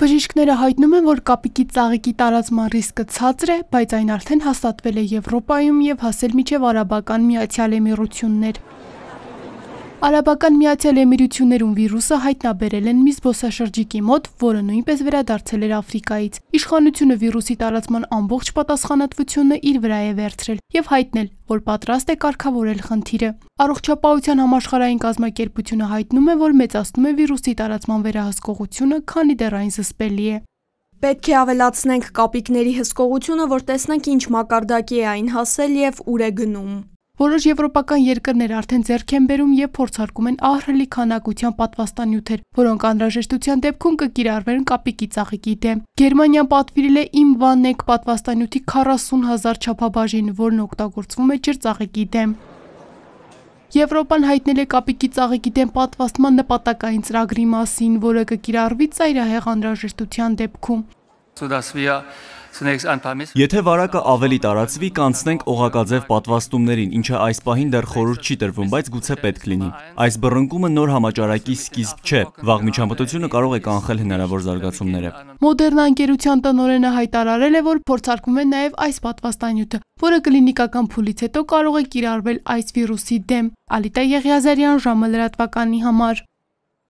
Բժիշկները հայտնում են, որ կապիկի ծաղիկի տարածման ռիսկը ցածր է, բայց այն արդեն հաստատվել է Եվրոպայում եւ հասել միջև արաբական միացյալ էմիրություններ։ Արաբական Միացյալ Էմիրություններում վիրուսը հայտնաբերել են մի զբոսաշրջիկի մոտ, որը նույնպես վերադարձել էր Աֆրիկայից։ Իշխանությունը վիրուսի տարածման ամբողջ պատասխանատվությունը իր վրա է վերցրել եւ հայտնել, որ պատրաստ է կարգավորել խնդիրը։ Առողջապահության համաշխարհային կազմակերպությունը հայտնում է, որ մեծացնում է վիրուսի տարածման վերահսկողությունը, քանի դեռ այն զսպելի է։ Պետք է ավելացնենք կապիկների հսկողությունը, որ տեսնենք ինչ մակարդակի է այն հասել եւ ուր է գնում։ Որոշ եվրոպական երկրներ արդեն ձեռք են բերում եւ փորձարկում են ահռելի քանակության պատվաստանյութեր, որոնք անհրաժեշտության դեպքում կկիրառվեն կապիկի ծաղիկի դեմ։ Գերմանիան պատվիրել է Im Vanek պատվաստանյութի 40000 չափաբաժին, որն օգտագործվում է ջրծաղիկի դեմ։ Եվրոպան հայտնել է կապիկի ծաղիկի դեմ պատվաստման նպատակային ծրագրի մասին, որը կկիրառվի ծայրահեղ անհրաժեշտության դեպքում։ So dass wir Եթե վարակը ավելի տարածվի, կանցնենք օղակաձև պատվաստումներին, ինչը այս պահին դեռ խորուրդ չի տրվում, բայց գուցե պետք լինի։ Այս բռնկումը նոր համաճարակի սկիզբ չէ։ Վաղ միջամտությունը կարող է կանխել հնարավոր զարգացումները։ Մոդեռնա ընկերության տնօրենը հայտարարել է, որ փորձարկում է նաև այս պատվաստանյութը, որը կլինիկական փուլից հետո կարող է կիրառվել այս վիրուսի դեմ։ Ալիտա Եղիազարյան ժամը լրատվականի համար